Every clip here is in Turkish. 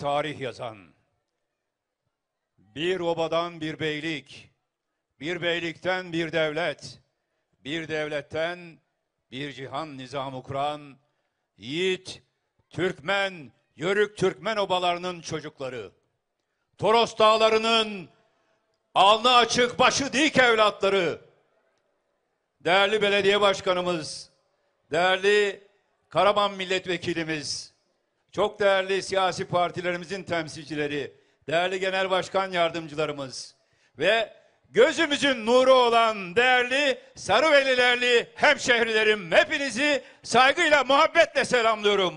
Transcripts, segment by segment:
tarih yazan, bir obadan bir beylik, bir beylikten bir devlet, bir devletten bir cihan nizamı kuran, yiğit, Türkmen, Yörük Türkmen obalarının çocukları, Toros dağlarının alnı açık başı dik evlatları, değerli belediye başkanımız, değerli Karaman milletvekilimiz, çok değerli siyasi partilerimizin temsilcileri, değerli genel başkan yardımcılarımız ve gözümüzün nuru olan değerli Sarıvelilerli hemşehrilerim hepinizi saygıyla, muhabbetle selamlıyorum.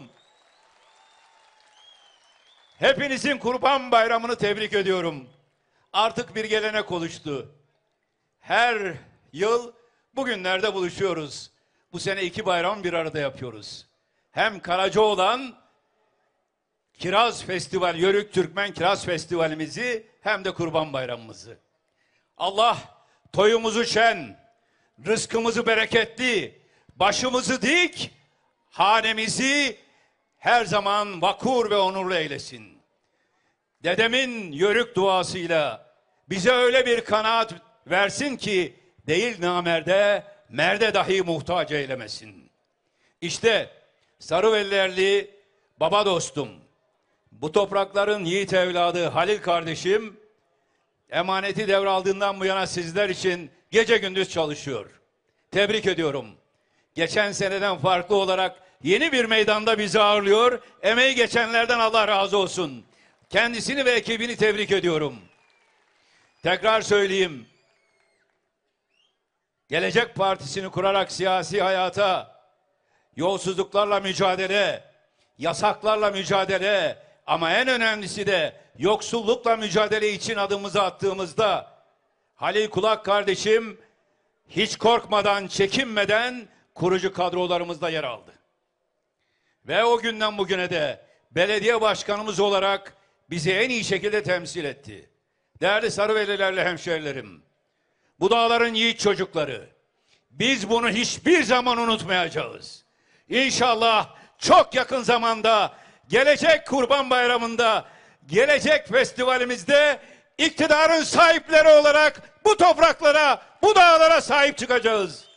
Hepinizin Kurban Bayramı'nı tebrik ediyorum. Artık bir gelenek oluştu. Her yıl bugünlerde buluşuyoruz. Bu sene iki bayram bir arada yapıyoruz. Hem Karacaoğlan Kiraz Festivali, Yörük Türkmen Kiraz Festivalimizi hem de Kurban Bayramımızı. Allah toyumuzu şen, rızkımızı bereketli, başımızı dik, hanemizi her zaman vakur ve onurlu eylesin. Dedemin yörük duasıyla bize öyle bir kanaat versin ki değil namerde, merde dahi muhtaç eylemesin. İşte Sarıvellerli baba dostum, bu toprakların yiğit evladı Halil kardeşim emaneti devraldığından bu yana sizler için gece gündüz çalışıyor. Tebrik ediyorum. Geçen seneden farklı olarak yeni bir meydanda bizi ağırlıyor. Emeği geçenlerden Allah razı olsun. Kendisini ve ekibini tebrik ediyorum. Tekrar söyleyeyim. Gelecek Partisi'ni kurarak siyasi hayata yolsuzluklarla mücadele, yasaklarla mücadele, ama en önemlisi de yoksullukla mücadele için adımımızı attığımızda Halil Kulak kardeşim hiç korkmadan, çekinmeden kurucu kadrolarımızda yer aldı. Ve o günden bugüne de belediye başkanımız olarak bizi en iyi şekilde temsil etti. Değerli Sarıvelilerle hemşerilerim, bu dağların yiğit çocukları, biz bunu hiçbir zaman unutmayacağız. İnşallah çok yakın zamanda gelecek Kurban Bayramı'nda, gelecek festivalimizde iktidarın sahipleri olarak bu topraklara, bu dağlara sahip çıkacağız.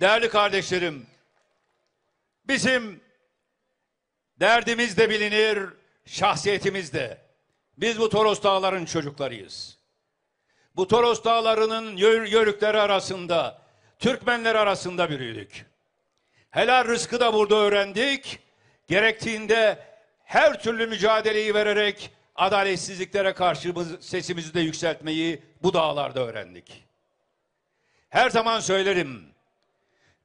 Değerli kardeşlerim, bizim derdimiz de bilinir, şahsiyetimiz de. Biz bu Toros Dağları'nın çocuklarıyız. Bu Toros Dağları'nın yörükleri arasında, Türkmenler arasında büyüdük. Helal rızkı da burada öğrendik. Gerektiğinde her türlü mücadeleyi vererek adaletsizliklere karşı sesimizi de yükseltmeyi bu dağlarda öğrendik. Her zaman söylerim.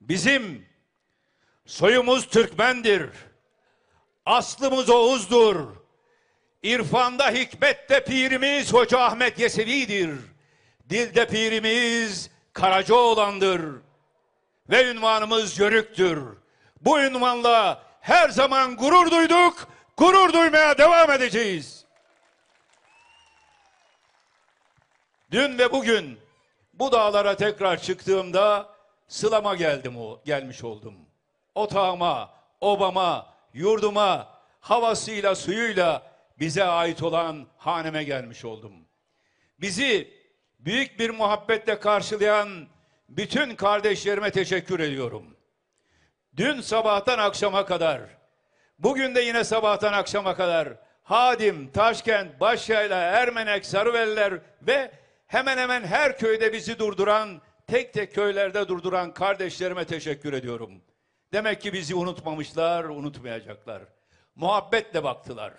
Bizim soyumuz Türkmendir. Aslımız Oğuz'dur. İrfanda hikmette pirimiz Hoca Ahmet Yesevi'dir. Dilde pirimiz Karacaoğlan'dır ve ünvanımız Yörüktür. Bu ünvanla her zaman gurur duyduk, gurur duymaya devam edeceğiz. Dün ve bugün bu dağlara tekrar çıktığımda sılama geldim o gelmiş oldum. Otağıma, obama, yurduma, havasıyla, suyuyla bize ait olan haneme gelmiş oldum. Bizi büyük bir muhabbetle karşılayan bütün kardeşlerime teşekkür ediyorum. Dün sabahtan akşama kadar, bugün de yine sabahtan akşama kadar Hadim, Taşkent, Başyayla, Ermenek, Sarıveliler ve hemen hemen her köyde bizi durduran, tek tek köylerde durduran kardeşlerime teşekkür ediyorum. Demek ki bizi unutmamışlar, unutmayacaklar. Muhabbetle baktılar.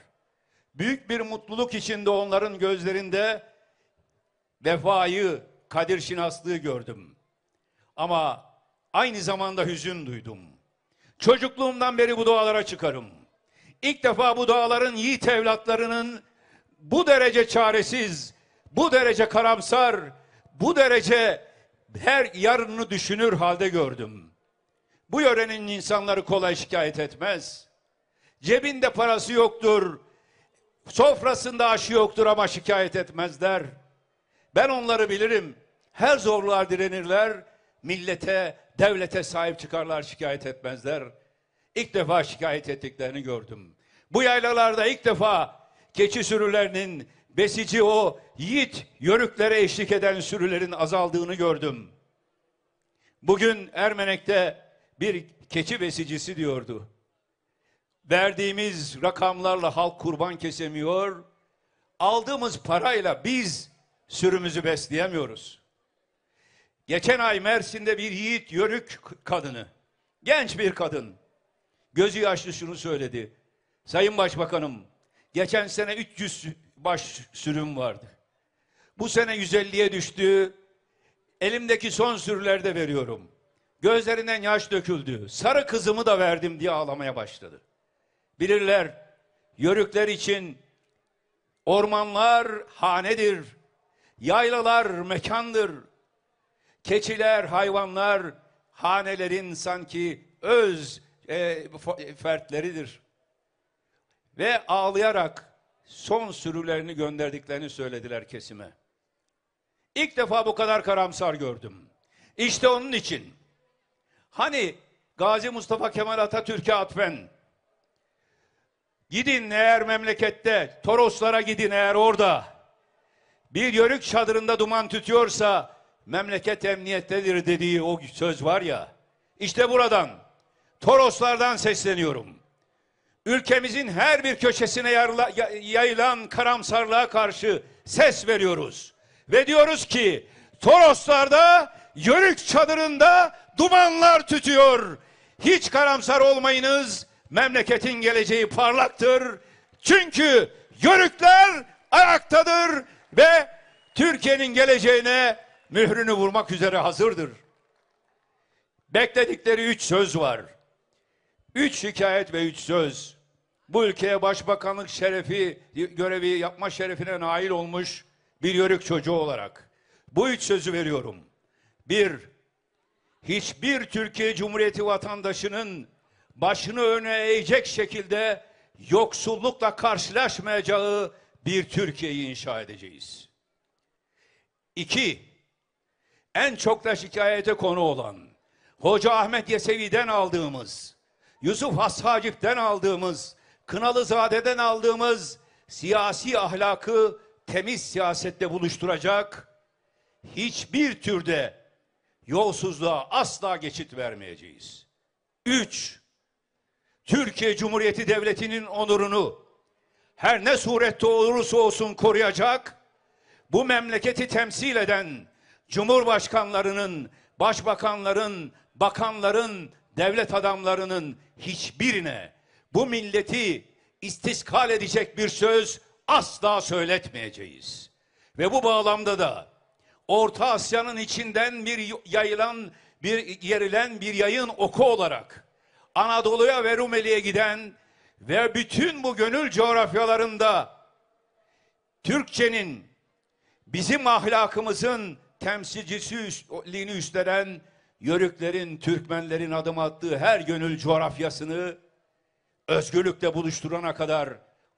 Büyük bir mutluluk içinde onların gözlerinde vefayı, kadir şinaslığı gördüm.'' Ama aynı zamanda hüzün duydum. Çocukluğumdan beri bu dualara çıkarım. İlk defa bu duaların yiğit evlatlarının bu derece çaresiz, bu derece karamsar, bu derece her yarını düşünür halde gördüm. Bu yörenin insanları kolay şikayet etmez. Cebinde parası yoktur, sofrasında aşı yoktur ama şikayet etmezler. Ben onları bilirim. Her zorluğa direnirler millete, devlete sahip çıkarlar şikayet etmezler. İlk defa şikayet ettiklerini gördüm. Bu yaylalarda ilk defa keçi sürülerinin besici o yiğit yörüklere eşlik eden sürülerin azaldığını gördüm. Bugün Ermenek'te bir keçi besicisi diyordu. Verdiğimiz rakamlarla halk kurban kesemiyor. Aldığımız parayla biz sürümüzü besleyemiyoruz. Geçen ay Mersin'de bir yiğit yörük kadını, genç bir kadın, gözü yaşlı şunu söyledi. Sayın Başbakanım, geçen sene 300 baş sürüm vardı. Bu sene 150'ye düştü. Elimdeki son sürülerde veriyorum. Gözlerinden yaş döküldü. Sarı kızımı da verdim diye ağlamaya başladı. Bilirler, yörükler için ormanlar hanedir, yaylalar mekandır, Keçiler, hayvanlar hanelerin sanki öz e, fertleridir. Ve ağlayarak son sürülerini gönderdiklerini söylediler kesime. İlk defa bu kadar karamsar gördüm. İşte onun için. Hani Gazi Mustafa Kemal Atatürk'e atfen Gidin eğer memlekette, Toroslara gidin eğer orada. Bir yörük çadırında duman tütüyorsa memleket emniyettedir dediği o söz var ya, işte buradan, Toroslardan sesleniyorum. Ülkemizin her bir köşesine yarla, yayılan karamsarlığa karşı ses veriyoruz. Ve diyoruz ki, Toroslarda, Yörük çadırında dumanlar tütüyor. Hiç karamsar olmayınız, memleketin geleceği parlaktır. Çünkü Yörükler ayaktadır ve Türkiye'nin geleceğine mührünü vurmak üzere hazırdır. Bekledikleri üç söz var. Üç şikayet ve üç söz. Bu ülkeye başbakanlık şerefi, görevi yapma şerefine nail olmuş bir yörük çocuğu olarak. Bu üç sözü veriyorum. Bir, hiçbir Türkiye Cumhuriyeti vatandaşının başını öne eğecek şekilde yoksullukla karşılaşmayacağı bir Türkiye'yi inşa edeceğiz. İki, en çok da şikayete konu olan, Hoca Ahmet Yesevi'den aldığımız, Yusuf Has Hacip'ten aldığımız, Kınalı Kınalızade'den aldığımız siyasi ahlakı temiz siyasette buluşturacak, hiçbir türde yolsuzluğa asla geçit vermeyeceğiz. Üç, Türkiye Cumhuriyeti Devleti'nin onurunu her ne surette olursa olsun koruyacak, bu memleketi temsil eden cumhurbaşkanlarının, başbakanların, bakanların, devlet adamlarının hiçbirine bu milleti istiskal edecek bir söz asla söyletmeyeceğiz. Ve bu bağlamda da Orta Asya'nın içinden bir yayılan, bir yerilen bir yayın oku olarak Anadolu'ya ve Rumeli'ye giden ve bütün bu gönül coğrafyalarında Türkçenin, bizim ahlakımızın temsilcisiliğini üstlenen Yörüklerin, Türkmenlerin adım attığı her gönül coğrafyasını özgürlükle buluşturana kadar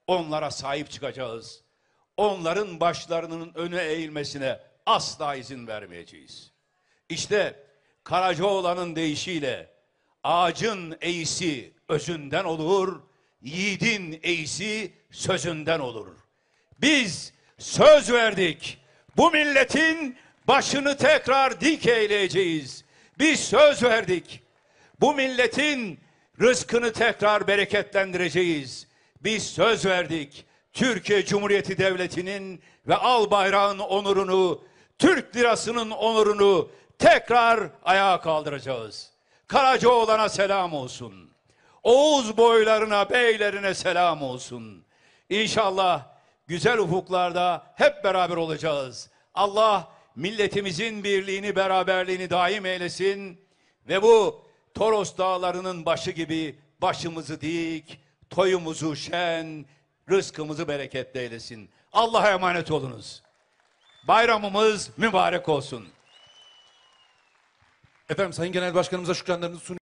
onlara sahip çıkacağız. Onların başlarının öne eğilmesine asla izin vermeyeceğiz. İşte Karacaoğlan'ın deyişiyle ağacın eğisi özünden olur, yiğidin eğisi sözünden olur. Biz söz verdik. Bu milletin başını tekrar dik eyleyeceğiz. Biz söz verdik. Bu milletin rızkını tekrar bereketlendireceğiz. Biz söz verdik. Türkiye Cumhuriyeti Devleti'nin ve al bayrağın onurunu, Türk lirasının onurunu tekrar ayağa kaldıracağız. Karacaoğlan'a selam olsun. Oğuz boylarına, beylerine selam olsun. İnşallah güzel ufuklarda hep beraber olacağız. Allah milletimizin birliğini, beraberliğini daim eylesin ve bu Toros dağlarının başı gibi başımızı dik, toyumuzu şen, rızkımızı bereketli eylesin. Allah'a emanet olunuz. Bayramımız mübarek olsun. Efendim Sayın Genel Başkanımıza şükranlarınızı sunuyorum.